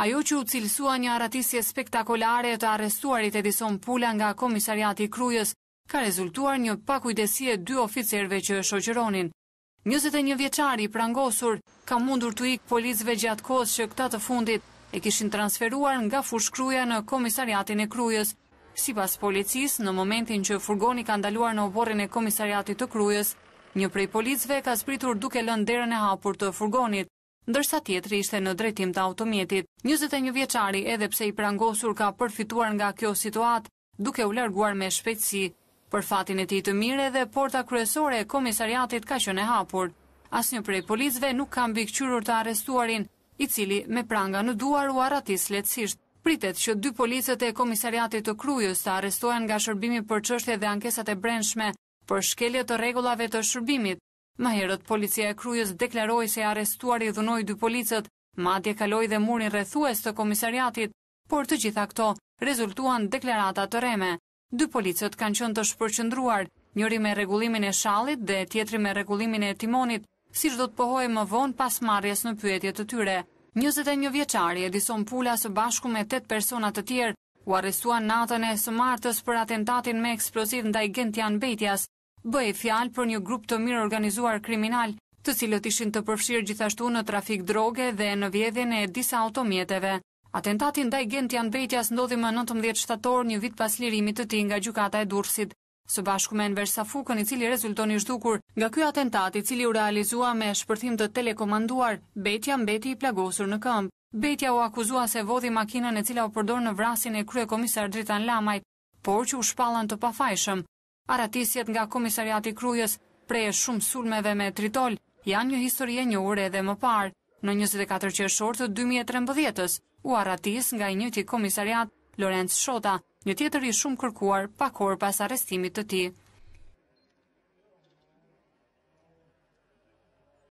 Ajo që u cilësua një aratisje spektakolare të arrestuarit Edison Pula nga komisariati krujës, ka rezultuar një pakujdesie dy oficerve që shoqëronin. 21 vjeçari prangosur ka mundur të ikë policëve gjatë kohës që këta të fundit e kishin transferuar nga fush kruja në komisariatin e krujës. Si pas policis, në momentin që furgoni ka ndaluar në oborin e komisariatit të krujës, një prej policëve ka spritur duke lënë derën e hapur të furgonit ndërsa tjetëri ishte në drejtim të automjetit. 21 vjeqari, edhe pse i prangosur ka përfituar nga kjo situat, duke u larguar me shpejtësi. Për fatin e ti të mire dhe porta kryesore e komisariatit ka qënë e hapur. As një prej polizve nuk kam bikqyrur të arestuarin, i cili me pranga në duar u aratis letësisht. Pritet që dy policët e komisariatit të krujës të arestohen nga shërbimi për qështje dhe ankesat e brendshme për shkelje të regullave të shërbimit. Më herët policia e Krujës deklaroi se arrestuari dhunoi dy policët, madje kaloi dhe murin rrethues të komisariatit, por të gjitha këto rezultuan deklarata të rreme. Dy policët kanë qenë të shpërqëndruar, njëri me rregullimin e shallit dhe tjetri me rregullimin e timonit, siç do të pohojë më vonë pas marrjes në pyetje të tyre. 21 vjeçari Edison Pula së bashku me 8 persona të tjerë u arrestuan natën e së martës për atentatin me eksploziv ndaj Gentian Betjas bëhe fjalë për një grup të mirë organizuar kriminal, të cilët ishin të përfshirë gjithashtu në trafik droge dhe në vjedhjen e disa automjeteve. Atentatin ndaj Gent Bejtja së ndodhi më 19 shtator një vit pas lirimit të tij nga gjykata e Durrësit. Së bashku me Enver Safukën i cili rezulton i zhdukur nga ky atentat i cili u realizua me shpërthim të telekomanduar, Bejtja mbeti i plagosur në këmb. Bejtja u akuzua se vodhi makinën e cila u përdor në vrasin e krye komisar Dritan Lamajt, por që u shpallan të pafajshëm, aratisjet nga komisariati krujës preje shumë sulmeve me tritol, janë një historie një ure dhe më parë. Në 24 qërëshortë të 2013-ës, u aratis nga i njëti komisariat, Lorenz Shota, një tjetër i shumë kërkuar pakor pas arestimit të ti.